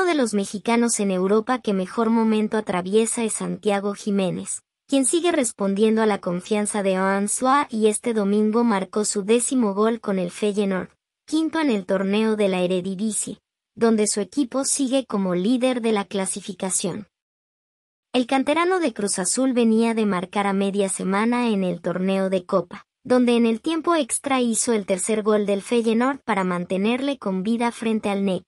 Uno de los mexicanos en Europa que mejor momento atraviesa es Santiago Jiménez, quien sigue respondiendo a la confianza de Ansua y este domingo marcó su décimo gol con el Feyenoord, quinto en el torneo de la Eredivisie, donde su equipo sigue como líder de la clasificación. El canterano de Cruz Azul venía de marcar a media semana en el torneo de Copa, donde en el tiempo extra hizo el tercer gol del Feyenoord para mantenerle con vida frente al NEC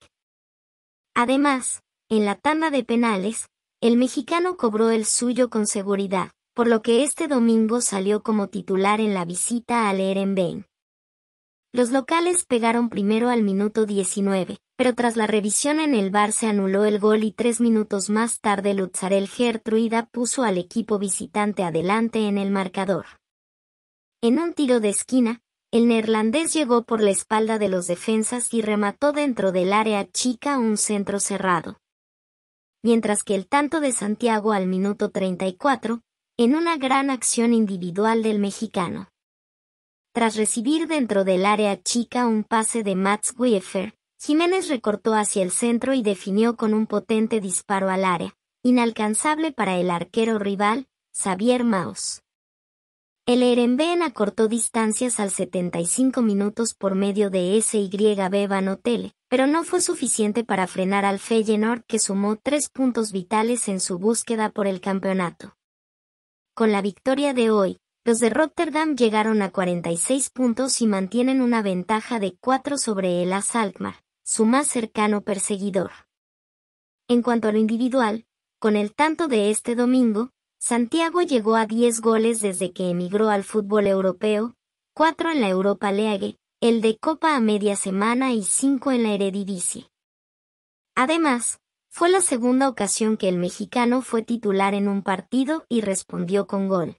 Además, en la tanda de penales, el mexicano cobró el suyo con seguridad, por lo que este domingo salió como titular en la visita al Ehrenbein. Los locales pegaron primero al minuto 19, pero tras la revisión en el bar se anuló el gol y tres minutos más tarde Lutzarel Gertruida puso al equipo visitante adelante en el marcador. En un tiro de esquina, el neerlandés llegó por la espalda de los defensas y remató dentro del área chica un centro cerrado. Mientras que el tanto de Santiago al minuto 34, en una gran acción individual del mexicano. Tras recibir dentro del área chica un pase de Mats Wiefer, Jiménez recortó hacia el centro y definió con un potente disparo al área, inalcanzable para el arquero rival, Xavier Maus. El Erenbenen acortó distancias al 75 minutos por medio de SYB Banotele, pero no fue suficiente para frenar al Feyenoord que sumó tres puntos vitales en su búsqueda por el campeonato. Con la victoria de hoy, los de Rotterdam llegaron a 46 puntos y mantienen una ventaja de 4 sobre el AS su más cercano perseguidor. En cuanto a lo individual, con el tanto de este domingo, Santiago llegó a 10 goles desde que emigró al fútbol europeo, 4 en la Europa League, el de Copa a media semana y 5 en la Eredivisie. Además, fue la segunda ocasión que el mexicano fue titular en un partido y respondió con gol.